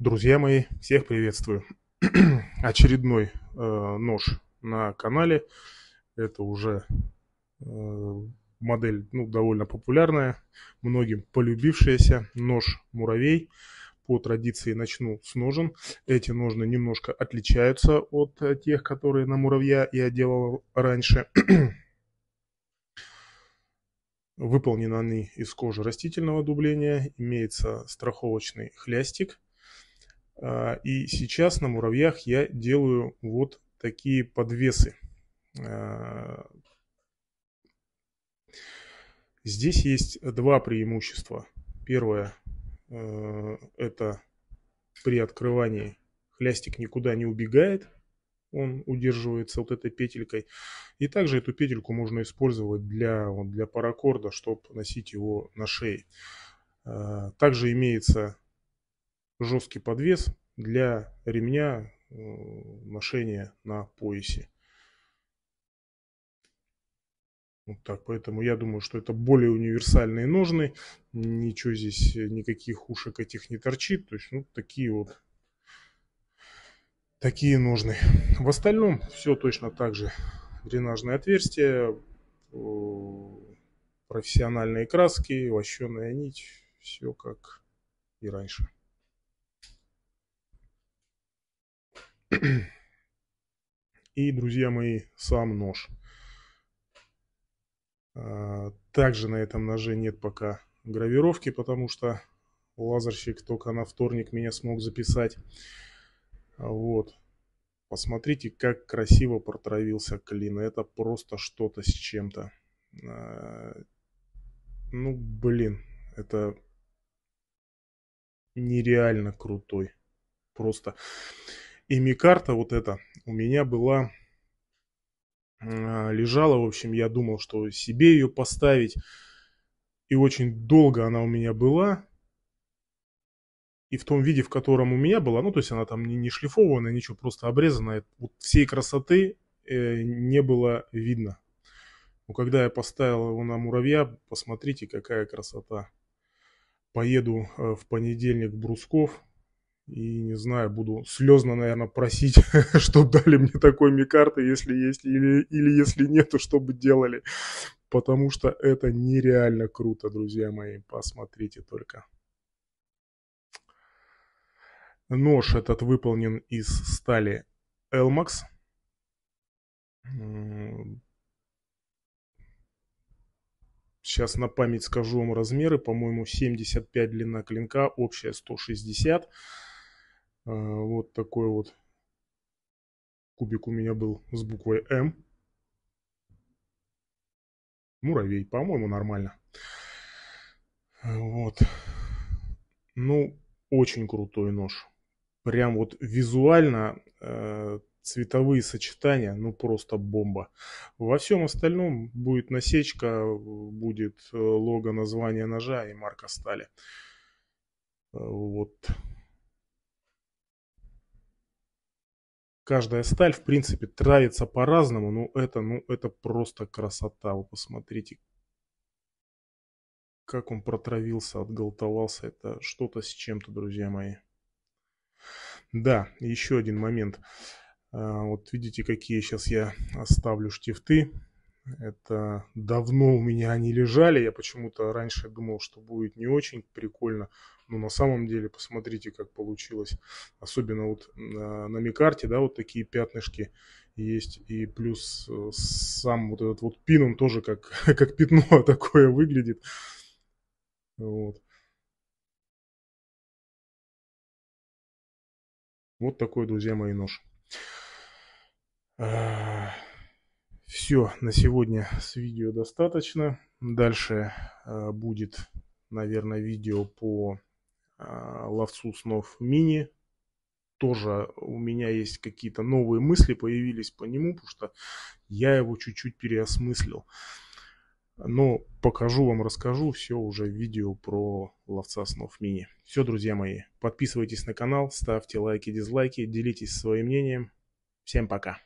Друзья мои, всех приветствую. Очередной э, нож на канале. Это уже э, модель ну, довольно популярная, многим полюбившаяся. Нож муравей. По традиции начну с ножен. Эти ножны немножко отличаются от э, тех, которые на муравья я делал раньше. Выполнены они из кожи растительного дубления. Имеется страховочный хлястик а, и сейчас на муравьях я делаю вот такие подвесы. А, здесь есть два преимущества. Первое э, – это при открывании хлястик никуда не убегает, он удерживается вот этой петелькой. И также эту петельку можно использовать для, для паракорда, чтобы носить его на шее. А, также имеется жесткий подвес для ремня э, ношения на поясе. Вот так, поэтому я думаю, что это более универсальные ножны. Ничего здесь, э, никаких ушек этих не торчит. То есть, ну, такие вот, такие ножны. В остальном все точно так же. Дренажное отверстие, э, профессиональные краски, вощеная нить. Все как и раньше. И, друзья мои, сам нож. А, также на этом ноже нет пока гравировки, потому что лазерщик только на вторник меня смог записать. Вот. Посмотрите, как красиво протравился клин. Это просто что-то с чем-то. А, ну, блин, это нереально крутой. Просто и Микарта вот эта у меня была, а, лежала, в общем, я думал, что себе ее поставить. И очень долго она у меня была. И в том виде, в котором у меня была, ну, то есть она там не, не шлифованная, ничего, просто обрезанная. Вот всей красоты э, не было видно. Но когда я поставил его на муравья, посмотрите, какая красота. Поеду э, в понедельник Брусков, и не знаю, буду слезно, наверное, просить, чтобы дали мне такой микарты, если есть, или, или если нет, то чтобы делали. Потому что это нереально круто, друзья мои. Посмотрите только. Нож этот выполнен из стали Elmax. Сейчас на память скажу вам размеры. По-моему, 75 длина клинка, общая 160. А, вот такой вот кубик у меня был с буквой М. Муравей, по-моему, нормально. Вот. Ну, очень крутой нож. Прям вот визуально э, цветовые сочетания, ну просто бомба. Во всем остальном будет насечка, будет э, лого названия ножа и марка стали. Э, вот. Каждая сталь, в принципе, травится по-разному, но это, ну, это просто красота. Вы посмотрите, как он протравился, отголтовался. Это что-то с чем-то, друзья мои. Да, еще один момент. А, вот видите, какие сейчас я оставлю штифты. Это давно у меня они лежали. Я почему-то раньше думал, что будет не очень прикольно. Но ну, на самом деле, посмотрите, как получилось. Особенно вот на, на микарте, да, вот такие пятнышки есть. И плюс э, сам вот этот вот пин, он тоже как, как пятно такое выглядит. Вот. Вот такой, друзья мои, нож. Э, Все, на сегодня с видео достаточно. Дальше э, будет, наверное, видео по а, ловцу снов мини. Тоже у меня есть какие-то новые мысли появились по нему, потому что я его чуть-чуть переосмыслил. Но покажу вам, расскажу все уже в видео про ловца снов мини. Все, друзья мои, подписывайтесь на канал, ставьте лайки, дизлайки, делитесь своим мнением. Всем пока!